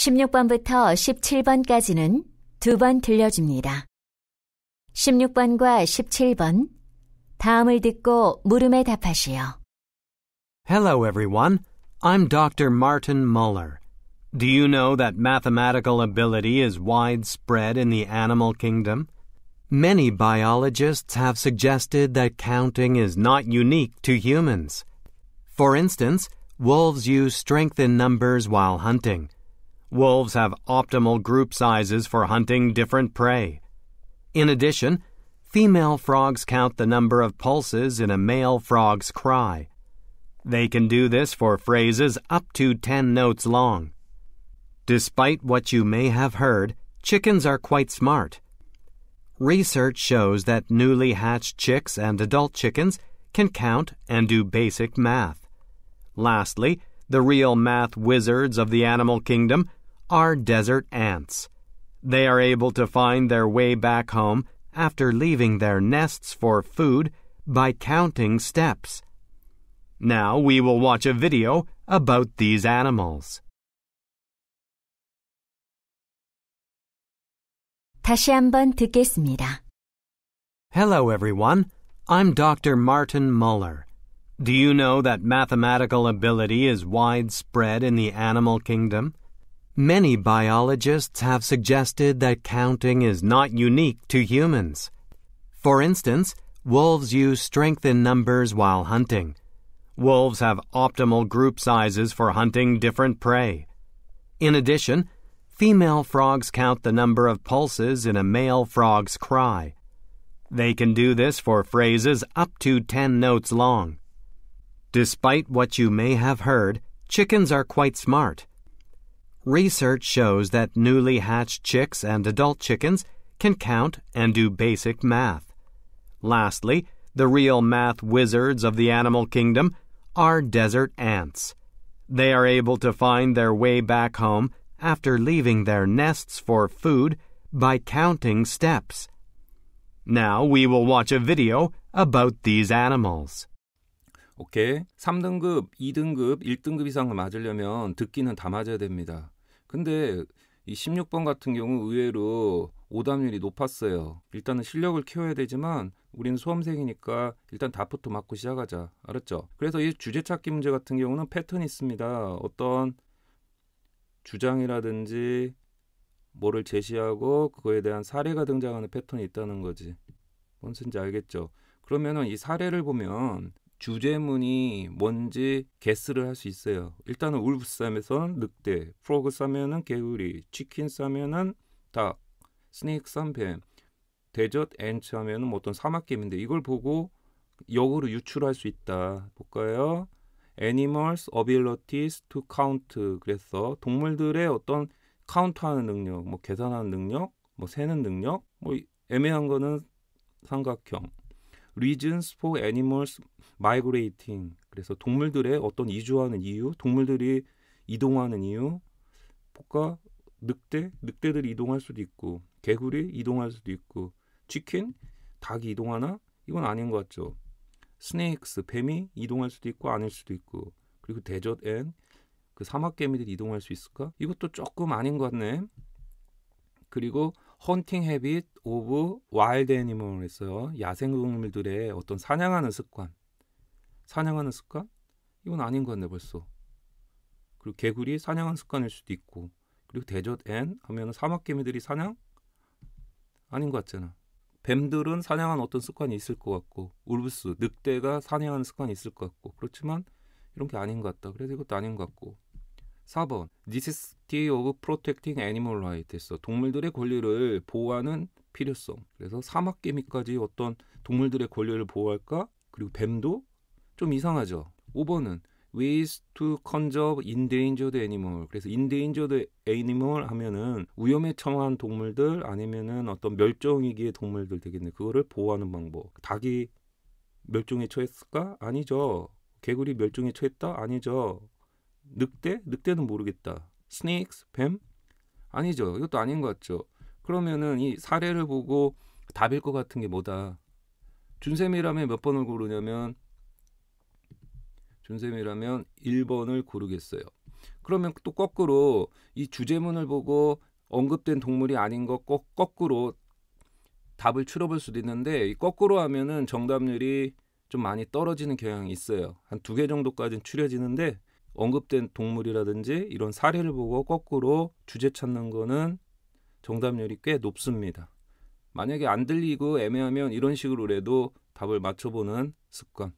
16번부터 17번까지는 두 번 들려줍니다. 16번과 17번. 다음을 듣고 물음에 답하시오. Hello, everyone. I'm Dr. Martin Muller. Do you know that mathematical ability is widespread in the animal kingdom? Many biologists have suggested that counting is not unique to humans. For instance, wolves use strength in numbers while hunting wolves have optimal group sizes for hunting different prey. In addition, female frogs count the number of pulses in a male frog's cry. They can do this for phrases up to 10 notes long. Despite what you may have heard, chickens are quite smart. Research shows that newly hatched chicks and adult chickens can count and do basic math. Lastly, the real math wizards of the animal kingdom are desert ants. They are able to find their way back home after leaving their nests for food by counting steps. Now we will watch a video about these animals. 다시 한번 듣겠습니다. Hello everyone. I'm Dr. Martin Muller. Do you know that mathematical ability is widespread in the animal kingdom? Many biologists have suggested that counting is not unique to humans. For instance, wolves use strength in numbers while hunting. Wolves have optimal group sizes for hunting different prey. In addition, female frogs count the number of pulses in a male frog's cry. They can do this for phrases up to 10 notes long. Despite what you may have heard, chickens are quite smart. Research shows that newly hatched chicks and adult chickens can count and do basic math. Lastly, the real math wizards of the animal kingdom are desert ants. They are able to find their way back home after leaving their nests for food by counting steps. Now we will watch a video about these animals. 오케이. 3등급, 2등급, 1등급 이상을 맞으려면 듣기는 다 맞아야 됩니다. 근데 이 16번 같은 경우 의외로 오답률이 높았어요. 일단은 실력을 키워야 되지만 우리는 수험생이니까 일단 답부터 맞고 시작하자. 알았죠? 그래서 이 주제 찾기 문제 같은 경우는 패턴이 있습니다. 어떤 주장이라든지 뭐를 제시하고 그거에 대한 사례가 등장하는 패턴이 있다는 거지. 뭔뜻지 알겠죠? 그러면은 이 사례를 보면 주제문이 뭔지 개스를 할 수 있어요. 일단은 울프 쌈에서는 늑대, 프로그 쌈에는 개구리, 치킨 쌈에는 닭, 스네이크 쌈뱀, 데저트 앤츠 하면은 뭐 어떤 사막게임인데 이걸 보고 역으로 유출할 수 있다. 볼까요? Animals abilities to count 그래서 동물들의 어떤 카운트하는 능력, 뭐 계산하는 능력, 뭐 세는 능력, 뭐 애매한 거는 삼각형, reasons for animals migrating 그래서 동물들의 어떤 이주하는 이유, 동물들이 이동하는 이유, 포까 늑대, 늑대들이 이동할 수도 있고 개구리 이동할 수도 있고 치킨, 닭이 이동하나? 이건 아닌 것 같죠. 스네이크스, 뱀이 이동할 수도 있고 아닐 수도 있고 그리고 데저트 앤그 사막 개미들이 이동할 수 있을까? 이것도 조금 아닌 것 같네. 그리고 헌팅 헤빗 오브 와일드 애니멀을 했어요. 야생동물들의 어떤 사냥하는 습관. 사냥하는 습관? 이건 아닌 것 같네 벌써. 그리고 개구리 사냥하는 습관일 수도 있고. 그리고 대젖 앤 하면은 사막개미들이 사냥? 아닌 것 같잖아. 뱀들은 사냥하는 어떤 습관이 있을 것 같고 울브스 늑대가 사냥하는 습관이 있을 것 같고 그렇지만 이런 게 아닌 것 같다. 그래서 이것도 아닌 것 같고 4번 necessity of protecting animal right 했어. 동물들의 권리를 보호하는 필요성. 그래서 사막개미까지 어떤 동물들의 권리를 보호할까? 그리고 뱀도 좀 이상하죠. 5번은 ways to conserve endangered animal. 그래서 endangered animal 하면은 위험에 처한 동물들 아니면은 어떤 멸종 위기의 동물들 되겠네. 그거를 보호하는 방법. 닭이 멸종에 처했을까? 아니죠. 개구리 멸종에 처했다? 아니죠. 늑대? 늑대는 모르겠다. 스네이크스? 뱀? 아니죠. 이것도 아닌 것 같죠. 그러면은 이 사례를 보고 답일 것 같은 게 뭐다. 준쌤이라면 몇 번을 고르냐면 준쌤이라면 1번을 고르겠어요. 그러면 또 거꾸로 이 주제문을 보고 언급된 동물이 아닌 것 거꾸로 답을 추려볼 수도 있는데 이 거꾸로 하면은 정답률이 좀 많이 떨어지는 경향이 있어요. 한 두 개 정도까지는 추려지는데 언급된 동물이라든지 이런 사례를 보고 거꾸로 주제 찾는 거는 정답률이 꽤 높습니다. 만약에 안 들리고 애매하면 이런 식으로라도 답을 맞춰보는 습관